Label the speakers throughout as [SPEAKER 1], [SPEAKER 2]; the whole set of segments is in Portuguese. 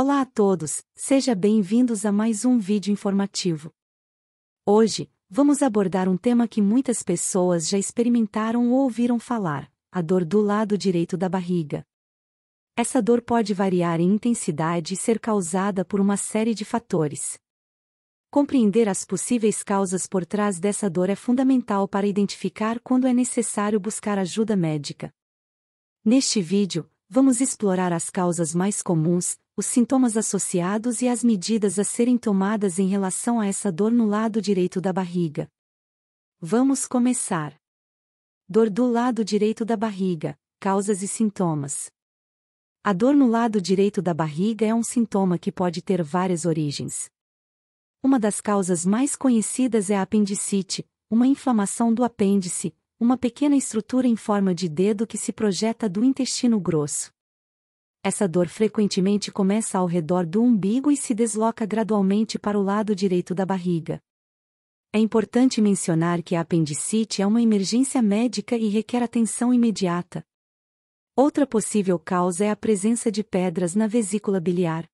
[SPEAKER 1] Olá a todos, seja bem-vindos a mais um vídeo informativo. Hoje, vamos abordar um tema que muitas pessoas já experimentaram ou ouviram falar, a dor do lado direito da barriga. Essa dor pode variar em intensidade e ser causada por uma série de fatores. Compreender as possíveis causas por trás dessa dor é fundamental para identificar quando é necessário buscar ajuda médica. Neste vídeo, vamos explorar as causas mais comuns, os sintomas associados e as medidas a serem tomadas em relação a essa dor no lado direito da barriga. Vamos começar. Dor do lado direito da barriga, causas e sintomas. A dor no lado direito da barriga é um sintoma que pode ter várias origens. Uma das causas mais conhecidas é a apendicite, uma inflamação do apêndice, uma pequena estrutura em forma de dedo que se projeta do intestino grosso. Essa dor frequentemente começa ao redor do umbigo e se desloca gradualmente para o lado direito da barriga. É importante mencionar que a apendicite é uma emergência médica e requer atenção imediata. Outra possível causa é a presença de pedras na vesícula biliar.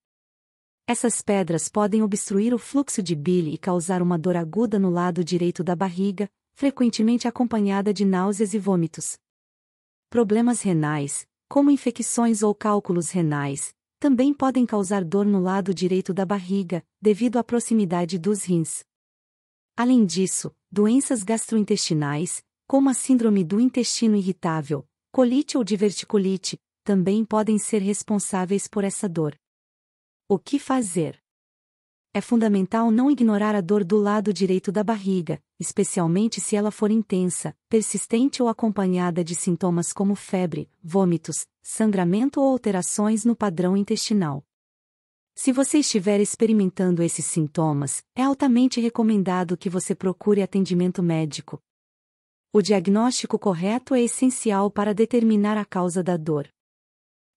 [SPEAKER 1] Essas pedras podem obstruir o fluxo de bile e causar uma dor aguda no lado direito da barriga, frequentemente acompanhada de náuseas e vômitos. Problemas renais, como infecções ou cálculos renais, também podem causar dor no lado direito da barriga, devido à proximidade dos rins. Além disso, doenças gastrointestinais, como a síndrome do intestino irritável, colite ou diverticulite, também podem ser responsáveis por essa dor. O que fazer? é fundamental não ignorar a dor do lado direito da barriga, especialmente se ela for intensa, persistente ou acompanhada de sintomas como febre, vômitos, sangramento ou alterações no padrão intestinal. Se você estiver experimentando esses sintomas, é altamente recomendado que você procure atendimento médico. O diagnóstico correto é essencial para determinar a causa da dor.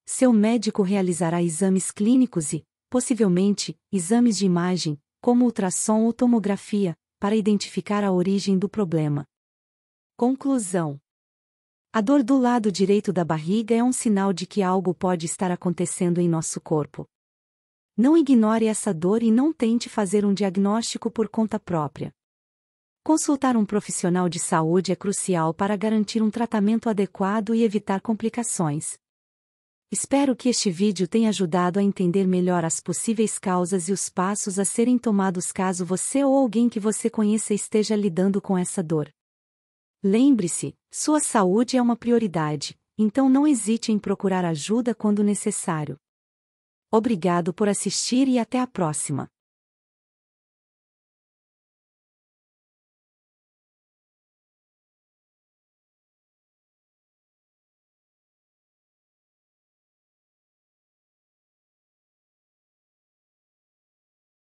[SPEAKER 1] Seu médico realizará exames clínicos e, possivelmente, exames de imagem, como ultrassom ou tomografia, para identificar a origem do problema. Conclusão: A dor do lado direito da barriga é um sinal de que algo pode estar acontecendo em nosso corpo. Não ignore essa dor e não tente fazer um diagnóstico por conta própria. Consultar um profissional de saúde é crucial para garantir um tratamento adequado e evitar complicações. Espero que este vídeo tenha ajudado a entender melhor as possíveis causas e os passos a serem tomados caso você ou alguém que você conheça esteja lidando com essa dor. Lembre-se, sua saúde é uma prioridade, então não hesite em procurar ajuda quando necessário. Obrigado por assistir e até a próxima.